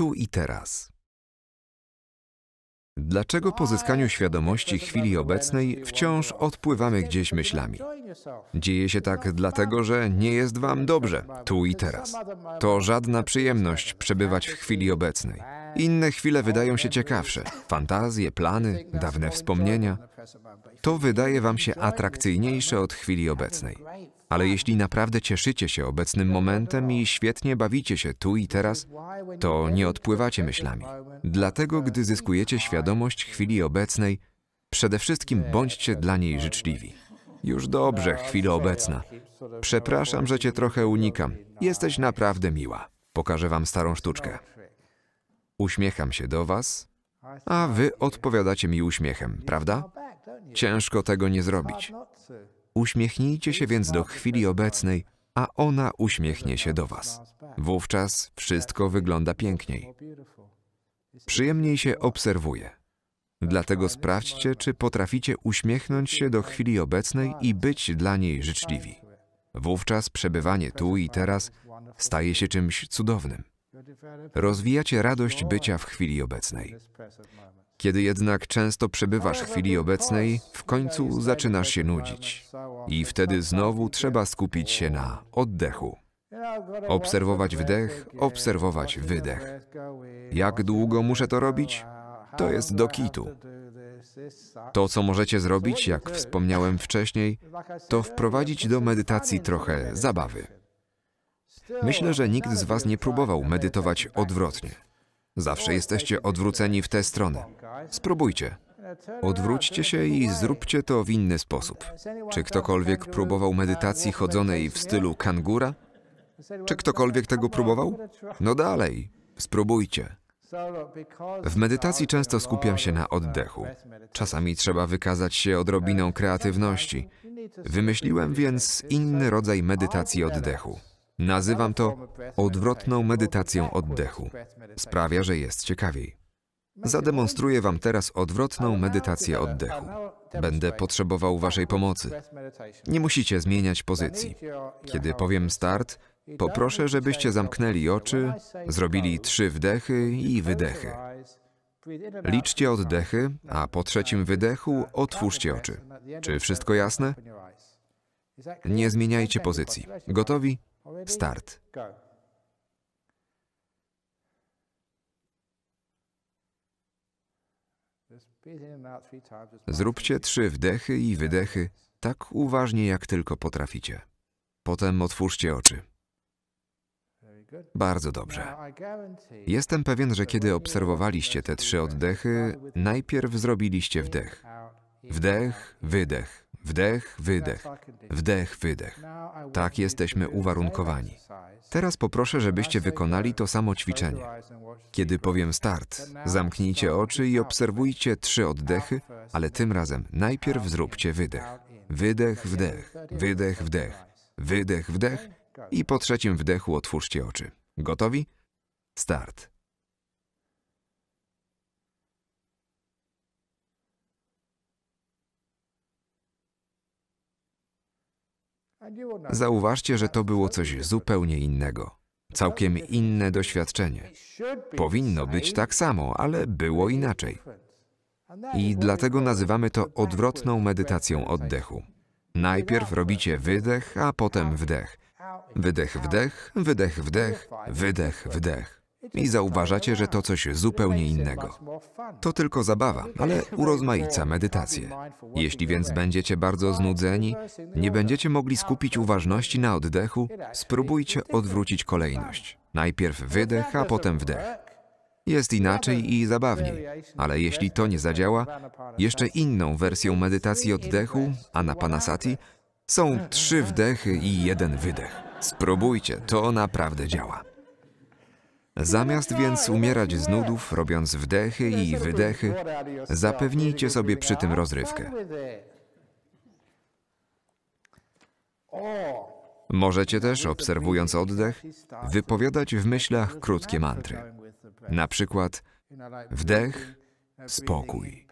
tu i teraz. Dlaczego po zyskaniu świadomości chwili obecnej wciąż odpływamy gdzieś myślami? Dzieje się tak dlatego, że nie jest wam dobrze, tu i teraz. To żadna przyjemność przebywać w chwili obecnej. Inne chwile wydają się ciekawsze. Fantazje, plany, dawne wspomnienia. To wydaje wam się atrakcyjniejsze od chwili obecnej. Ale jeśli naprawdę cieszycie się obecnym momentem i świetnie bawicie się tu i teraz, to nie odpływacie myślami. Dlatego, gdy zyskujecie świadomość chwili obecnej, przede wszystkim bądźcie dla niej życzliwi. Już dobrze, chwila obecna. Przepraszam, że cię trochę unikam. Jesteś naprawdę miła. Pokażę wam starą sztuczkę. Uśmiecham się do was, a wy odpowiadacie mi uśmiechem, prawda? Ciężko tego nie zrobić. Uśmiechnijcie się więc do chwili obecnej, a ona uśmiechnie się do Was. Wówczas wszystko wygląda piękniej. Przyjemniej się obserwuje. Dlatego sprawdźcie, czy potraficie uśmiechnąć się do chwili obecnej i być dla niej życzliwi. Wówczas przebywanie tu i teraz staje się czymś cudownym. Rozwijacie radość bycia w chwili obecnej. Kiedy jednak często przebywasz w chwili obecnej, w końcu zaczynasz się nudzić. I wtedy znowu trzeba skupić się na oddechu. Obserwować wdech, obserwować wydech. Jak długo muszę to robić? To jest do kitu. To, co możecie zrobić, jak wspomniałem wcześniej, to wprowadzić do medytacji trochę zabawy. Myślę, że nikt z Was nie próbował medytować odwrotnie. Zawsze jesteście odwróceni w tę stronę. Spróbujcie. Odwróćcie się i zróbcie to w inny sposób. Czy ktokolwiek próbował medytacji chodzonej w stylu kangura? Czy ktokolwiek tego próbował? No dalej, spróbujcie. W medytacji często skupiam się na oddechu. Czasami trzeba wykazać się odrobiną kreatywności. Wymyśliłem więc inny rodzaj medytacji oddechu. Nazywam to odwrotną medytacją oddechu. Sprawia, że jest ciekawiej. Zademonstruję Wam teraz odwrotną medytację oddechu. Będę potrzebował Waszej pomocy. Nie musicie zmieniać pozycji. Kiedy powiem start, poproszę, żebyście zamknęli oczy, zrobili trzy wdechy i wydechy. Liczcie oddechy, a po trzecim wydechu otwórzcie oczy. Czy wszystko jasne? Nie zmieniajcie pozycji. Gotowi? Start. Zróbcie trzy wdechy i wydechy tak uważnie, jak tylko potraficie. Potem otwórzcie oczy. Bardzo dobrze. Jestem pewien, że kiedy obserwowaliście te trzy oddechy, najpierw zrobiliście wdech. Wdech, wydech, wdech, wydech, wdech, wydech. Tak jesteśmy uwarunkowani. Teraz poproszę, żebyście wykonali to samo ćwiczenie. Kiedy powiem start, zamknijcie oczy i obserwujcie trzy oddechy, ale tym razem najpierw zróbcie wydech. Wydech, wdech, wydech, wdech, wydech, wdech i po trzecim wdechu otwórzcie oczy. Gotowi? Start. Zauważcie, że to było coś zupełnie innego. Całkiem inne doświadczenie. Powinno być tak samo, ale było inaczej. I dlatego nazywamy to odwrotną medytacją oddechu. Najpierw robicie wydech, a potem wdech. Wydech, wdech, wydech, wdech, wydech, wdech i zauważacie, że to coś zupełnie innego. To tylko zabawa, ale urozmaica medytację. Jeśli więc będziecie bardzo znudzeni, nie będziecie mogli skupić uważności na oddechu, spróbujcie odwrócić kolejność. Najpierw wydech, a potem wdech. Jest inaczej i zabawniej, ale jeśli to nie zadziała, jeszcze inną wersją medytacji oddechu, Anapanasati, są trzy wdechy i jeden wydech. Spróbujcie, to naprawdę działa. Zamiast więc umierać z nudów, robiąc wdechy i wydechy, zapewnijcie sobie przy tym rozrywkę. Możecie też, obserwując oddech, wypowiadać w myślach krótkie mantry. Na przykład wdech, spokój.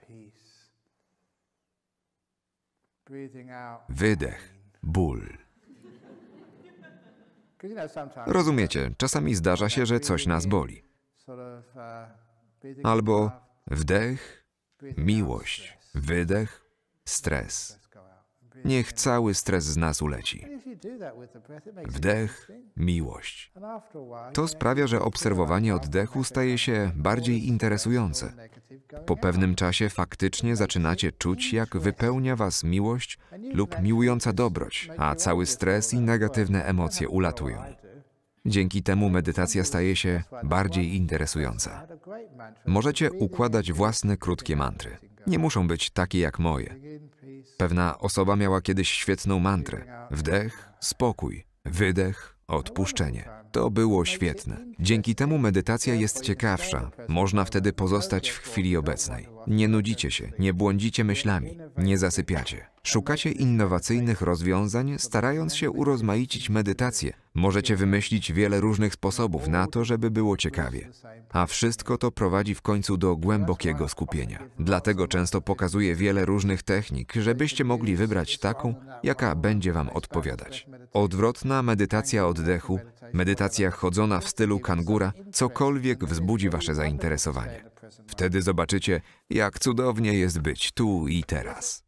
Wydech, ból. Rozumiecie, czasami zdarza się, że coś nas boli. Albo wdech, miłość, wydech, stres. Niech cały stres z nas uleci. Wdech, miłość. To sprawia, że obserwowanie oddechu staje się bardziej interesujące. Po pewnym czasie faktycznie zaczynacie czuć, jak wypełnia was miłość lub miłująca dobroć, a cały stres i negatywne emocje ulatują. Dzięki temu medytacja staje się bardziej interesująca. Możecie układać własne krótkie mantry. Nie muszą być takie jak moje. Pewna osoba miała kiedyś świetną mantrę: wdech, spokój, wydech, odpuszczenie. To było świetne. Dzięki temu medytacja jest ciekawsza. Można wtedy pozostać w chwili obecnej. Nie nudzicie się, nie błądzicie myślami, nie zasypiacie. Szukacie innowacyjnych rozwiązań, starając się urozmaicić medytację. Możecie wymyślić wiele różnych sposobów na to, żeby było ciekawie. A wszystko to prowadzi w końcu do głębokiego skupienia. Dlatego często pokazuję wiele różnych technik, żebyście mogli wybrać taką, jaka będzie Wam odpowiadać. Odwrotna medytacja oddechu medytacja chodzona w stylu kangura, cokolwiek wzbudzi Wasze zainteresowanie. Wtedy zobaczycie, jak cudownie jest być tu i teraz.